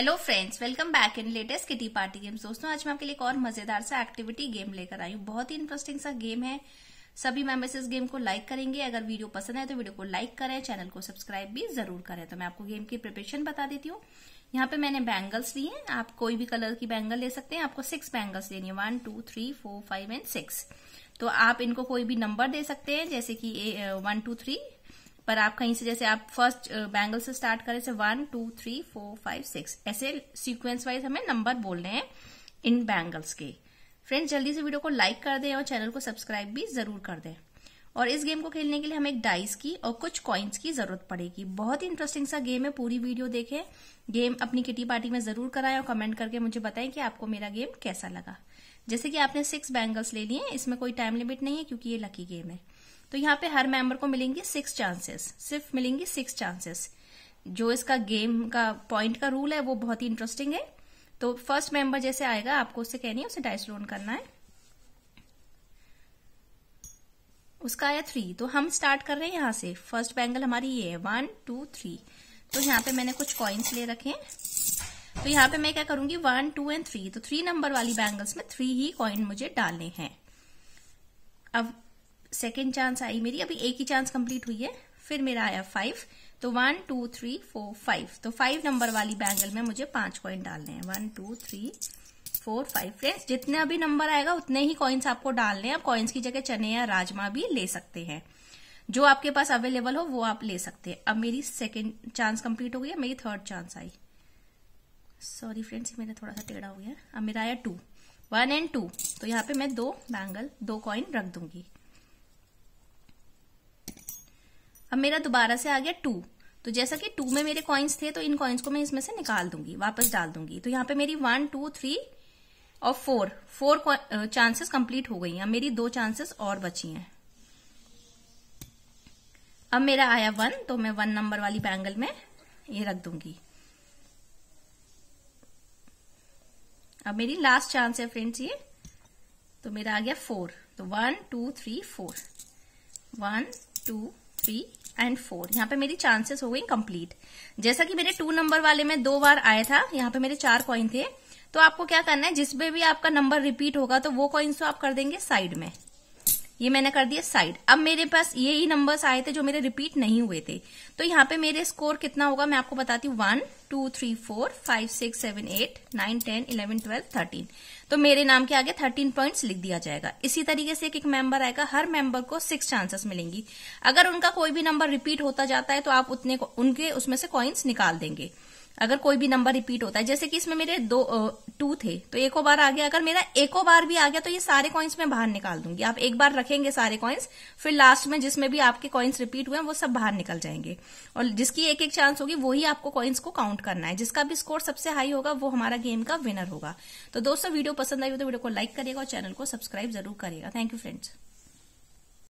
hello friends welcome back in latest kitty party games दोस्तों आज मैं आपके लिए एक और मजेदार सा एक्टिविटी गेम लेकर आई हूँ बहुत ही इंटरेस्टिंग सा गेम है सभी मेंबर्स इस गेम को लाइक करेंगे अगर वीडियो पसंद है तो वीडियो को लाइक करें चैनल को सब्सक्राइब भी जरूर करें तो मैं आपको गेम की प्रिपरेशन बता देती हूँ यहाँ पे मैंने बैंगल्स लिए हैं आप कोई भी कलर की बैंगल ले सकते हैं आपको सिक्स बैंगल्स लेनी है one two three four five and six तो आप इनको कोई भी नंबर दे सकते हैं जैसे कि वन टू थ्री पर आप कहीं से जैसे आप फर्स्ट बैंगल uh, से स्टार्ट करें से one two three four five six ऐसे सीक्वेंस वाइज हमें नंबर बोलने हैं इन बैंगल्स के फ्रेंड्स जल्दी से वीडियो को लाइक कर दें और चैनल को सब्सक्राइब भी जरूर कर दें और इस गेम को खेलने के लिए हमें एक डाइस की और कुछ कॉइन्स की जरूरत पड़ेगी बहुत ही इंटरेस्टिंग सा गेम है पूरी वीडियो देखें गेम अपनी किटी पार्टी में जरूर कराएं और कमेंट करके मुझे बताएं कि आपको मेरा गेम कैसा लगा जैसे कि आपने सिक्स बैंगल्स ले लिए इसमें कोई टाइम लिमिट नहीं है क्योंकि ये लकी गेम है तो यहाँ पे हर मेंबर को मिलेंगे सिक्स चांसेस सिर्फ मिलेंगे सिक्स चांसेस जो इसका गेम का पॉइंट का रूल है वो बहुत ही इंटरेस्टिंग है तो फर्स्ट मेंबर जैसे आएगा आपको उसे कहनी है उसे डाइस रोल करना है उसका आया थ्री तो हम स्टार्ट कर रहे हैं यहां से फर्स्ट बैंगल हमारी ये है वन टू थ्री तो यहाँ पे मैंने कुछ कॉइन्स ले रखे हैं तो यहाँ पे मैं क्या करूंगी वन टू एंड थ्री तो थ्री नंबर वाली बैंगल्स में थ्री ही कॉइन मुझे डालने हैं अब सेकेंड चांस आई मेरी अभी एक ही चांस कंप्लीट हुई है फिर मेरा आया फाइव तो one two three four five तो फाइव नंबर वाली बैंगल में मुझे पांच कॉइन डालने हैं one two three four five friends जितने अभी नंबर आएगा उतने ही कॉइन्स आपको डालने हैं आप कॉइन्स की जगह चने या राजमा भी ले सकते हैं जो आपके पास अवेलेबल हो वो आप ले सकते हैं अब मेरी सेकेंड चांस कंप्लीट हो गई है मेरी third chance I sorry friends मेरा थोड़ा सा टेढ़ा हो गया अब मेरा आया टू वन एंड टू तो यहाँ पे मैं दो बैंगल दो कॉइन रख दूंगी अब मेरा दोबारा से आ गया टू तो जैसा कि टू में मेरे कॉइन्स थे तो इन कॉइन्स को मैं इसमें से निकाल दूंगी वापस डाल दूंगी तो यहाँ पे मेरी वन टू थ्री और फोर फोर चांसेस कंप्लीट हो गई हैं मेरी दो चांसेस और बची हैं अब मेरा आया वन तो मैं वन नंबर वाली बैंगल में ये रख दूंगी अब मेरी लास्ट चांस है फ्रेंड्स ये तो मेरा आ गया फोर तो one two three four one two three and four यहाँ पे मेरी चांसेस हो गई कंप्लीट जैसा कि मेरे टू नंबर वाले में दो बार आया था यहाँ पे मेरे चार कॉइन थे तो आपको क्या करना है जिसमें भी आपका नंबर रिपीट होगा तो वो कॉइन्स तो आप कर देंगे साइड में ये मैंने कर दिया साइड अब मेरे पास ये ही नंबर्स आए थे जो मेरे रिपीट नहीं हुए थे तो यहाँ पे मेरे स्कोर कितना होगा मैं आपको बताती हूँ one two three four five six seven eight nine ten eleven twelve thirteen तो मेरे नाम के आगे थर्टीन पॉइंट्स लिख दिया जाएगा इसी तरीके से एक एक मेंबर आएगा हर मेंबर को सिक्स चांसेस मिलेंगी अगर उनका कोई भी नंबर रिपीट होता जाता है तो आप उतने उनके उसमें से कॉइन्स निकाल देंगे अगर कोई भी नंबर रिपीट होता है जैसे कि इसमें मेरे दो टू थे तो एक बार आ गया अगर मेरा एको बार भी आ गया तो ये सारे कॉइन्स मैं बाहर निकाल दूंगी आप एक बार रखेंगे सारे कॉइन्स फिर लास्ट में जिसमें भी आपके कॉइन्स रिपीट हुए हैं वो सब बाहर निकल जाएंगे और जिसकी एक एक चांस होगी वही आपको कॉइन्स को काउंट करना है जिसका भी स्कोर सबसे हाई होगा वो हमारा गेम का विनर होगा तो दोस्तों वीडियो पसंद आई हो तो वीडियो को लाइक करेगा और चैनल को सब्सक्राइब जरूर करेगा थैंक यू फ्रेंड्स